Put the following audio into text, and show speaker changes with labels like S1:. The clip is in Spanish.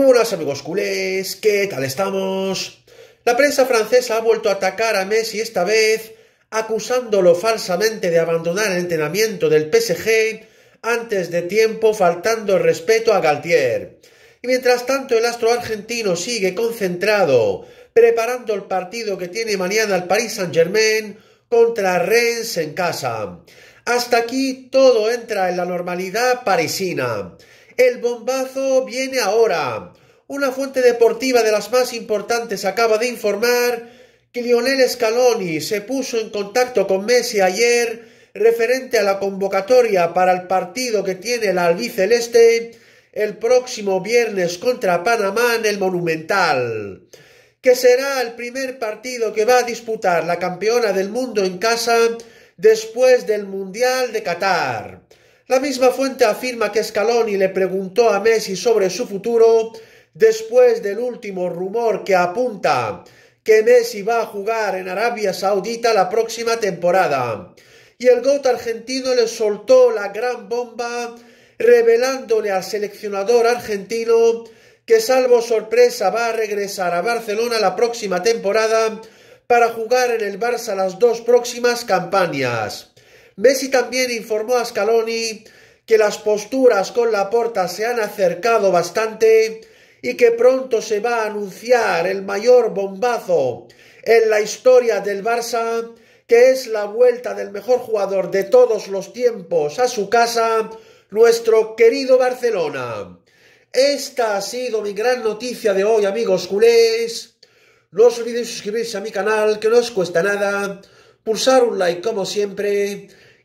S1: ¡Hola amigos culés, ¿qué tal estamos? La prensa francesa ha vuelto a atacar a Messi esta vez, acusándolo falsamente de abandonar el entrenamiento del PSG antes de tiempo, faltando el respeto a Galtier. Y mientras tanto, el astro argentino sigue concentrado, preparando el partido que tiene mañana el Paris Saint-Germain contra Rennes en casa. Hasta aquí todo entra en la normalidad parisina. El bombazo viene ahora. Una fuente deportiva de las más importantes acaba de informar que Lionel Scaloni se puso en contacto con Messi ayer referente a la convocatoria para el partido que tiene la albiceleste el próximo viernes contra Panamá en el Monumental, que será el primer partido que va a disputar la campeona del mundo en casa después del Mundial de Qatar. La misma fuente afirma que Scaloni le preguntó a Messi sobre su futuro después del último rumor que apunta que Messi va a jugar en Arabia Saudita la próxima temporada. Y el GOAT argentino le soltó la gran bomba revelándole al seleccionador argentino que salvo sorpresa va a regresar a Barcelona la próxima temporada para jugar en el Barça las dos próximas campañas. Messi también informó a Scaloni que las posturas con la porta se han acercado bastante y que pronto se va a anunciar el mayor bombazo en la historia del Barça, que es la vuelta del mejor jugador de todos los tiempos a su casa, nuestro querido Barcelona. Esta ha sido mi gran noticia de hoy, amigos culés. No os olvidéis suscribirse a mi canal, que no os cuesta nada. Pulsar un like como siempre